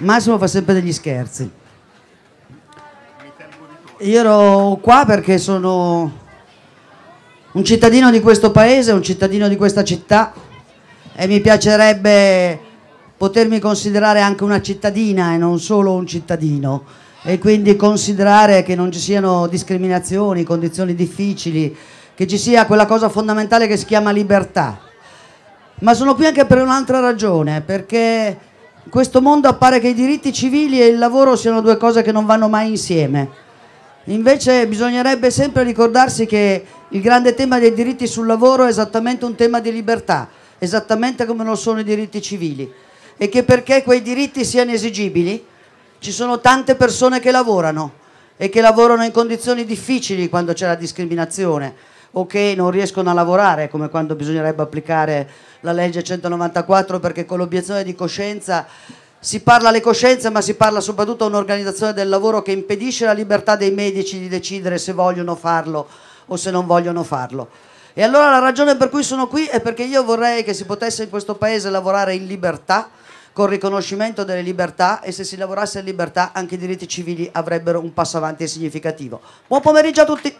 Massimo fa sempre degli scherzi. Io ero qua perché sono un cittadino di questo paese, un cittadino di questa città e mi piacerebbe potermi considerare anche una cittadina e non solo un cittadino e quindi considerare che non ci siano discriminazioni, condizioni difficili, che ci sia quella cosa fondamentale che si chiama libertà. Ma sono qui anche per un'altra ragione, perché questo mondo appare che i diritti civili e il lavoro siano due cose che non vanno mai insieme. Invece bisognerebbe sempre ricordarsi che il grande tema dei diritti sul lavoro è esattamente un tema di libertà, esattamente come lo sono i diritti civili e che perché quei diritti siano esigibili ci sono tante persone che lavorano e che lavorano in condizioni difficili quando c'è la discriminazione o che non riescono a lavorare, come quando bisognerebbe applicare la legge 194 perché con l'obiezione di coscienza si parla alle coscienze ma si parla soprattutto a un'organizzazione del lavoro che impedisce la libertà dei medici di decidere se vogliono farlo o se non vogliono farlo. E allora la ragione per cui sono qui è perché io vorrei che si potesse in questo paese lavorare in libertà, con riconoscimento delle libertà e se si lavorasse in libertà anche i diritti civili avrebbero un passo avanti significativo. Buon pomeriggio a tutti!